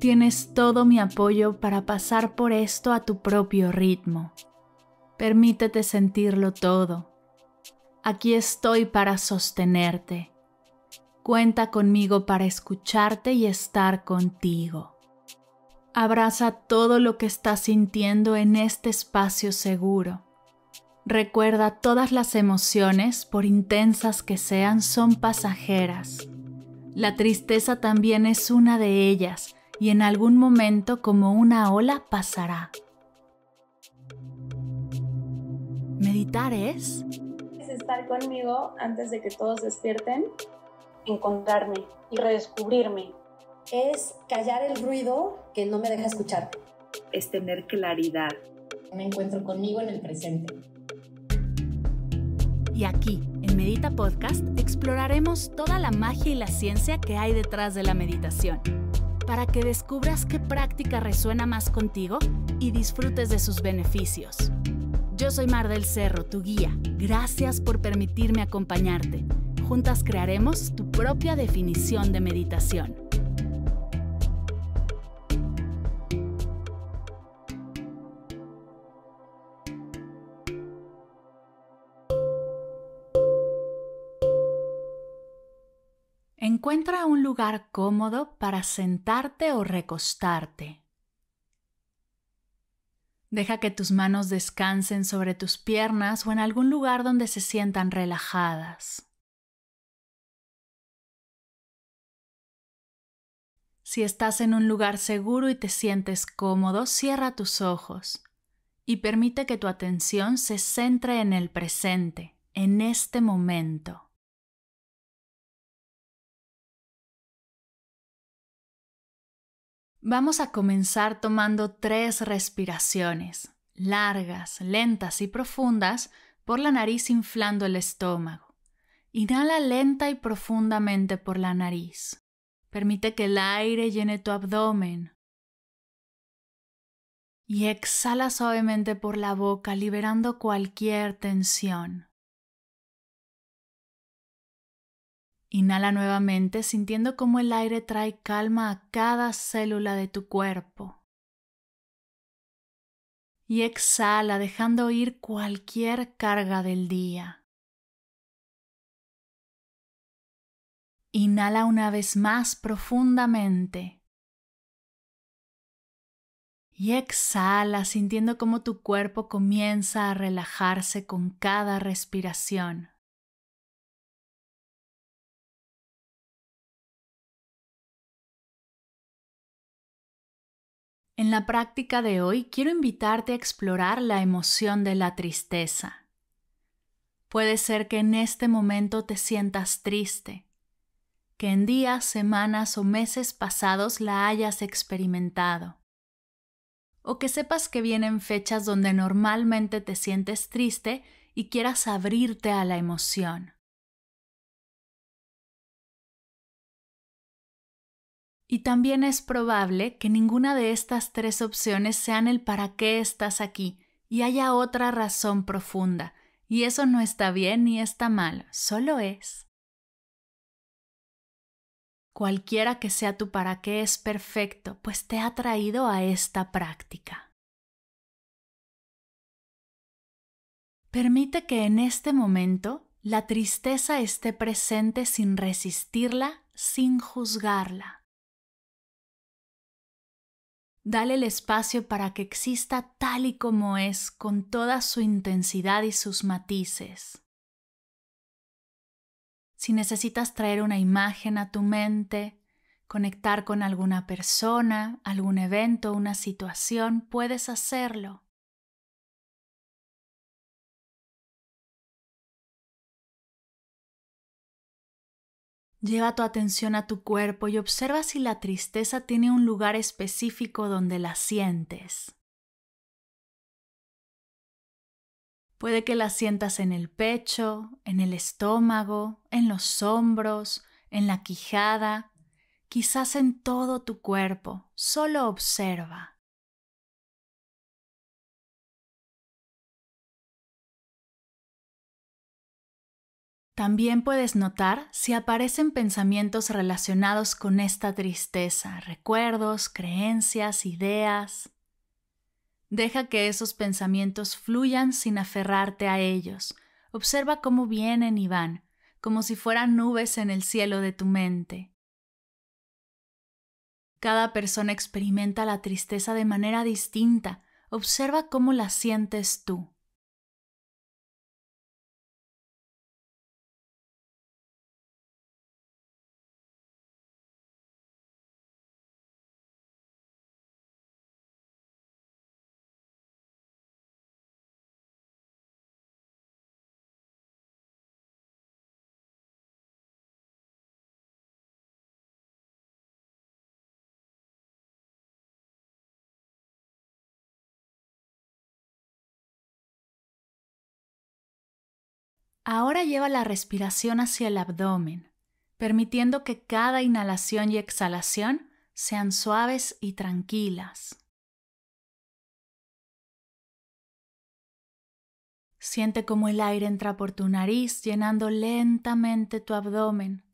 Tienes todo mi apoyo para pasar por esto a tu propio ritmo. Permítete sentirlo todo. Aquí estoy para sostenerte. Cuenta conmigo para escucharte y estar contigo. Abraza todo lo que estás sintiendo en este espacio seguro. Recuerda todas las emociones, por intensas que sean, son pasajeras. La tristeza también es una de ellas y en algún momento como una ola pasará. Meditar es... Es estar conmigo antes de que todos despierten, encontrarme y redescubrirme. Es callar el ruido que no me deja escuchar. Es tener claridad. Me encuentro conmigo en el presente. Y aquí, en Medita Podcast, exploraremos toda la magia y la ciencia que hay detrás de la meditación para que descubras qué práctica resuena más contigo y disfrutes de sus beneficios. Yo soy Mar del Cerro, tu guía. Gracias por permitirme acompañarte. Juntas crearemos tu propia definición de meditación. Encuentra un lugar cómodo para sentarte o recostarte. Deja que tus manos descansen sobre tus piernas o en algún lugar donde se sientan relajadas. Si estás en un lugar seguro y te sientes cómodo, cierra tus ojos y permite que tu atención se centre en el presente, en este momento. Vamos a comenzar tomando tres respiraciones, largas, lentas y profundas, por la nariz inflando el estómago. Inhala lenta y profundamente por la nariz. Permite que el aire llene tu abdomen. Y exhala suavemente por la boca, liberando cualquier tensión. Inhala nuevamente sintiendo cómo el aire trae calma a cada célula de tu cuerpo. Y exhala dejando ir cualquier carga del día. Inhala una vez más profundamente y exhala sintiendo cómo tu cuerpo comienza a relajarse con cada respiración. En la práctica de hoy quiero invitarte a explorar la emoción de la tristeza. Puede ser que en este momento te sientas triste, que en días, semanas o meses pasados la hayas experimentado, o que sepas que vienen fechas donde normalmente te sientes triste y quieras abrirte a la emoción. Y también es probable que ninguna de estas tres opciones sean el para qué estás aquí y haya otra razón profunda. Y eso no está bien ni está mal, solo es. Cualquiera que sea tu para qué es perfecto, pues te ha traído a esta práctica. Permite que en este momento la tristeza esté presente sin resistirla, sin juzgarla. Dale el espacio para que exista tal y como es, con toda su intensidad y sus matices. Si necesitas traer una imagen a tu mente, conectar con alguna persona, algún evento, una situación, puedes hacerlo. Lleva tu atención a tu cuerpo y observa si la tristeza tiene un lugar específico donde la sientes. Puede que la sientas en el pecho, en el estómago, en los hombros, en la quijada, quizás en todo tu cuerpo. Solo observa. También puedes notar si aparecen pensamientos relacionados con esta tristeza, recuerdos, creencias, ideas. Deja que esos pensamientos fluyan sin aferrarte a ellos. Observa cómo vienen y van, como si fueran nubes en el cielo de tu mente. Cada persona experimenta la tristeza de manera distinta. Observa cómo la sientes tú. Ahora lleva la respiración hacia el abdomen, permitiendo que cada inhalación y exhalación sean suaves y tranquilas. Siente cómo el aire entra por tu nariz llenando lentamente tu abdomen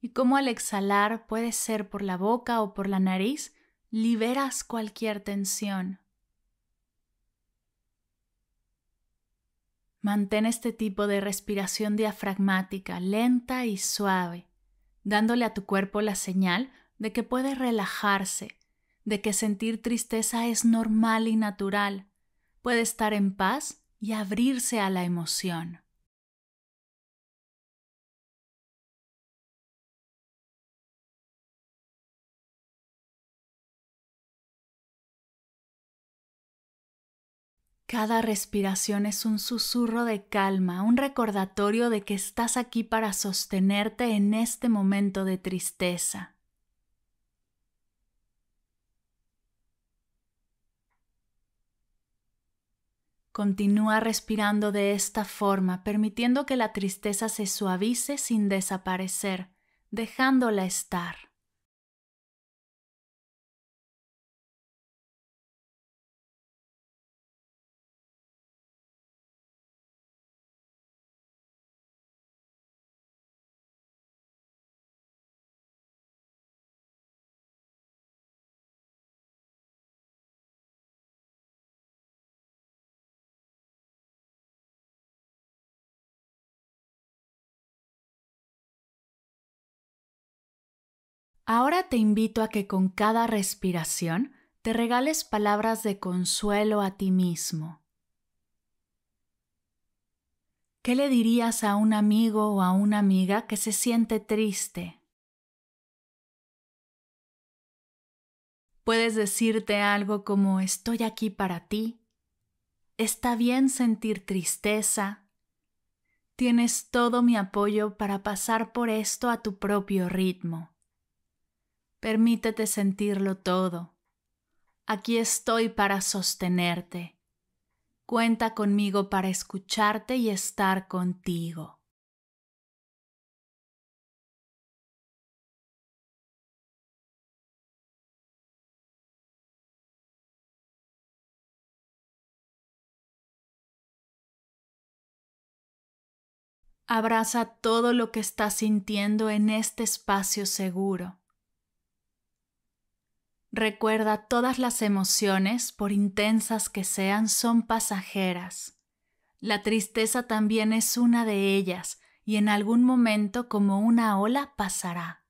y cómo al exhalar puede ser por la boca o por la nariz liberas cualquier tensión. Mantén este tipo de respiración diafragmática lenta y suave, dándole a tu cuerpo la señal de que puede relajarse, de que sentir tristeza es normal y natural, puede estar en paz y abrirse a la emoción. Cada respiración es un susurro de calma, un recordatorio de que estás aquí para sostenerte en este momento de tristeza. Continúa respirando de esta forma, permitiendo que la tristeza se suavice sin desaparecer, dejándola estar. Ahora te invito a que con cada respiración te regales palabras de consuelo a ti mismo. ¿Qué le dirías a un amigo o a una amiga que se siente triste? Puedes decirte algo como estoy aquí para ti. Está bien sentir tristeza. Tienes todo mi apoyo para pasar por esto a tu propio ritmo. Permítete sentirlo todo. Aquí estoy para sostenerte. Cuenta conmigo para escucharte y estar contigo. Abraza todo lo que estás sintiendo en este espacio seguro. Recuerda todas las emociones, por intensas que sean, son pasajeras. La tristeza también es una de ellas y en algún momento como una ola pasará.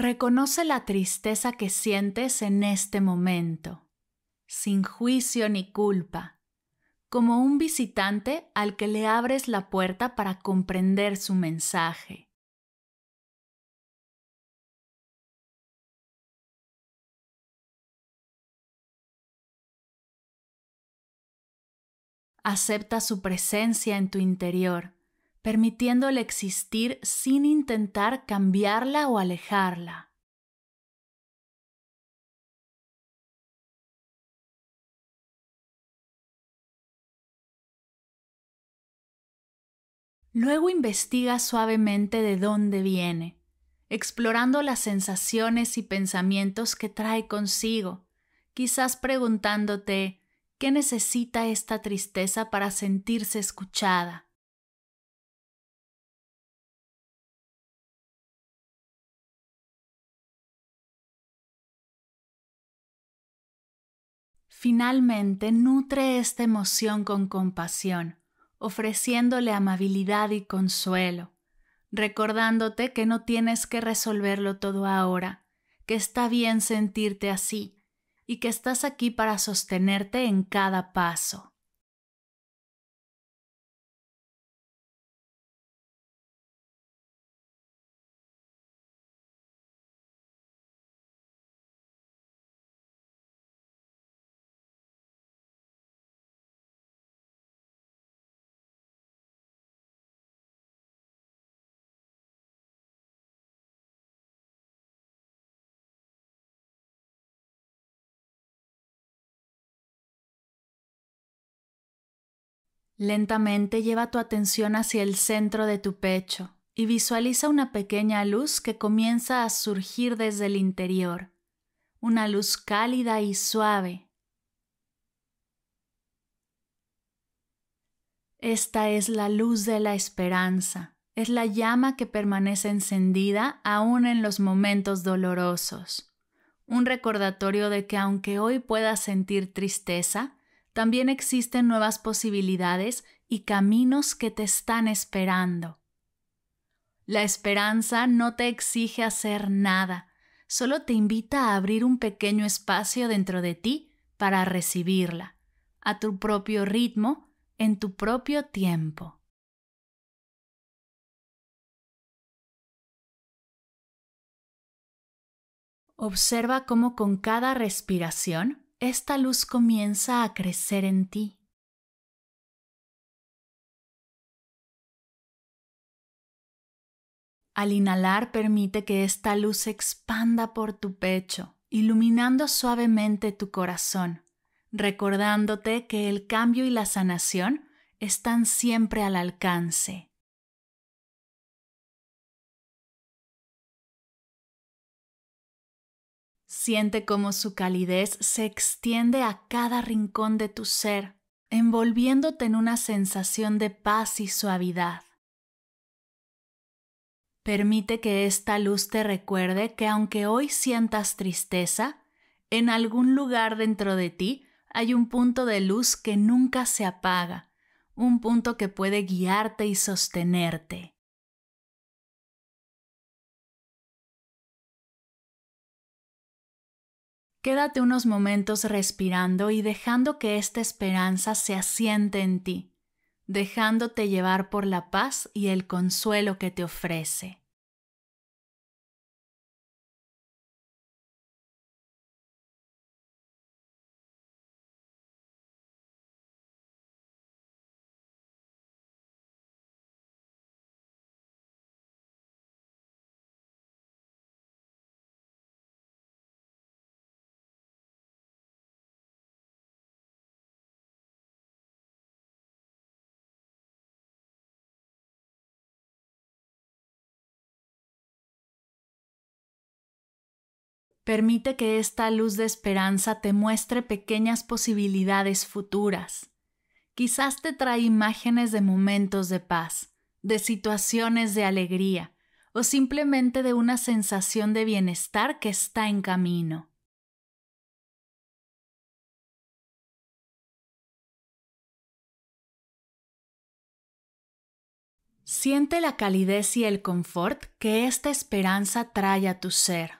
Reconoce la tristeza que sientes en este momento, sin juicio ni culpa, como un visitante al que le abres la puerta para comprender su mensaje. Acepta su presencia en tu interior permitiéndole existir sin intentar cambiarla o alejarla. Luego investiga suavemente de dónde viene, explorando las sensaciones y pensamientos que trae consigo, quizás preguntándote qué necesita esta tristeza para sentirse escuchada, Finalmente, nutre esta emoción con compasión, ofreciéndole amabilidad y consuelo, recordándote que no tienes que resolverlo todo ahora, que está bien sentirte así y que estás aquí para sostenerte en cada paso. Lentamente lleva tu atención hacia el centro de tu pecho y visualiza una pequeña luz que comienza a surgir desde el interior, una luz cálida y suave. Esta es la luz de la esperanza, es la llama que permanece encendida aún en los momentos dolorosos, un recordatorio de que aunque hoy puedas sentir tristeza, también existen nuevas posibilidades y caminos que te están esperando. La esperanza no te exige hacer nada, solo te invita a abrir un pequeño espacio dentro de ti para recibirla, a tu propio ritmo, en tu propio tiempo. Observa cómo con cada respiración esta luz comienza a crecer en ti. Al inhalar permite que esta luz se expanda por tu pecho, iluminando suavemente tu corazón, recordándote que el cambio y la sanación están siempre al alcance. Siente cómo su calidez se extiende a cada rincón de tu ser, envolviéndote en una sensación de paz y suavidad. Permite que esta luz te recuerde que aunque hoy sientas tristeza, en algún lugar dentro de ti hay un punto de luz que nunca se apaga, un punto que puede guiarte y sostenerte. Quédate unos momentos respirando y dejando que esta esperanza se asiente en ti, dejándote llevar por la paz y el consuelo que te ofrece. Permite que esta luz de esperanza te muestre pequeñas posibilidades futuras. Quizás te trae imágenes de momentos de paz, de situaciones de alegría o simplemente de una sensación de bienestar que está en camino. Siente la calidez y el confort que esta esperanza trae a tu ser.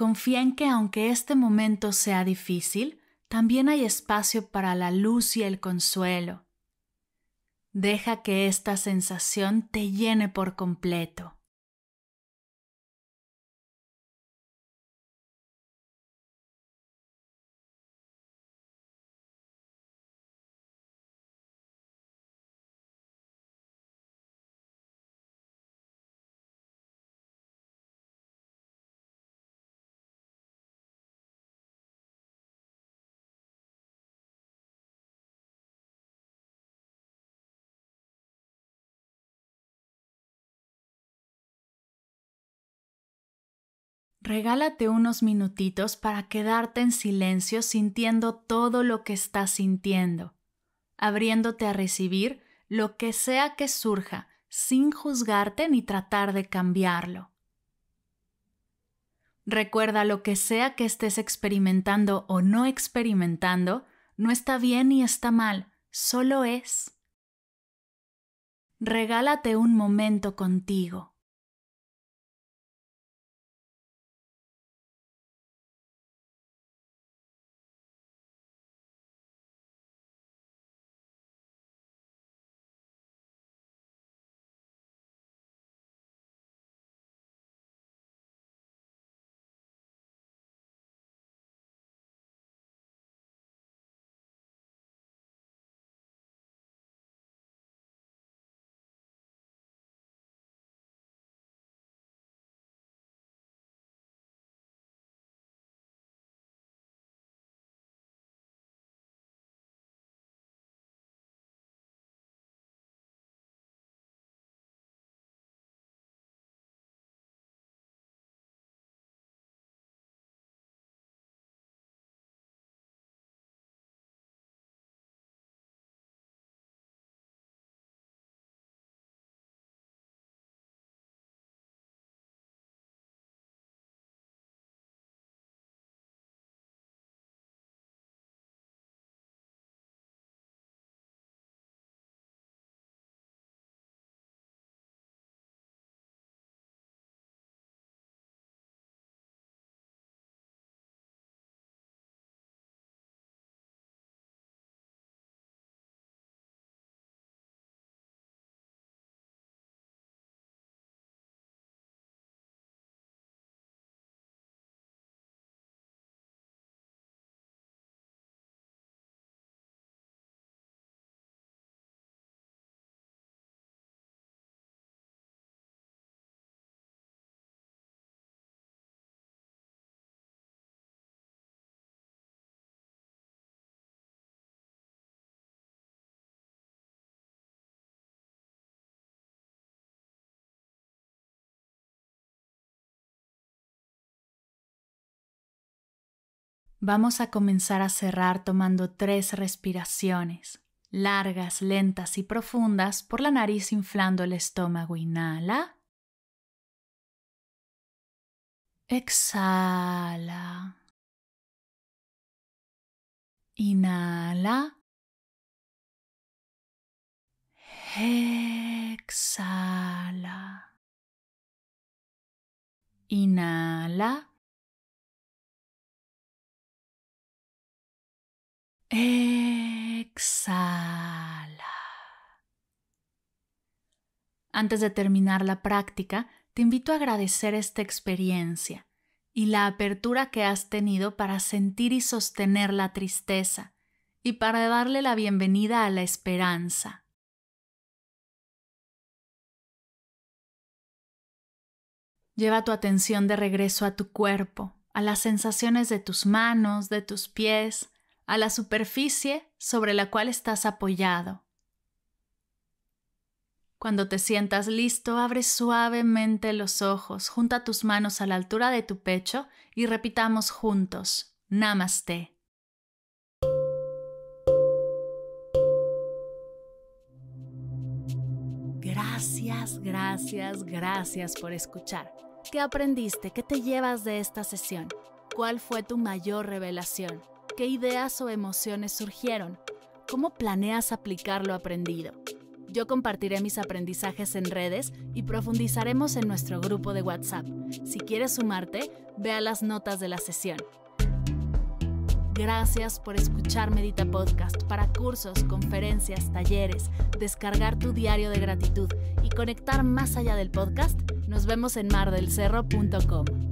Confía en que aunque este momento sea difícil, también hay espacio para la luz y el consuelo. Deja que esta sensación te llene por completo. Regálate unos minutitos para quedarte en silencio sintiendo todo lo que estás sintiendo, abriéndote a recibir lo que sea que surja sin juzgarte ni tratar de cambiarlo. Recuerda lo que sea que estés experimentando o no experimentando, no está bien ni está mal, solo es. Regálate un momento contigo. Vamos a comenzar a cerrar tomando tres respiraciones, largas, lentas y profundas, por la nariz inflando el estómago. Inhala. Exhala. Inhala. Exhala. Inhala. Exhala. Antes de terminar la práctica, te invito a agradecer esta experiencia y la apertura que has tenido para sentir y sostener la tristeza y para darle la bienvenida a la esperanza. Lleva tu atención de regreso a tu cuerpo, a las sensaciones de tus manos, de tus pies, a la superficie sobre la cual estás apoyado. Cuando te sientas listo, abre suavemente los ojos, junta tus manos a la altura de tu pecho y repitamos juntos, Namaste. Gracias, gracias, gracias por escuchar. ¿Qué aprendiste? ¿Qué te llevas de esta sesión? ¿Cuál fue tu mayor revelación? ¿Qué ideas o emociones surgieron? ¿Cómo planeas aplicar lo aprendido? Yo compartiré mis aprendizajes en redes y profundizaremos en nuestro grupo de WhatsApp. Si quieres sumarte, vea las notas de la sesión. Gracias por escuchar Medita Podcast para cursos, conferencias, talleres, descargar tu diario de gratitud y conectar más allá del podcast. Nos vemos en mardelcerro.com.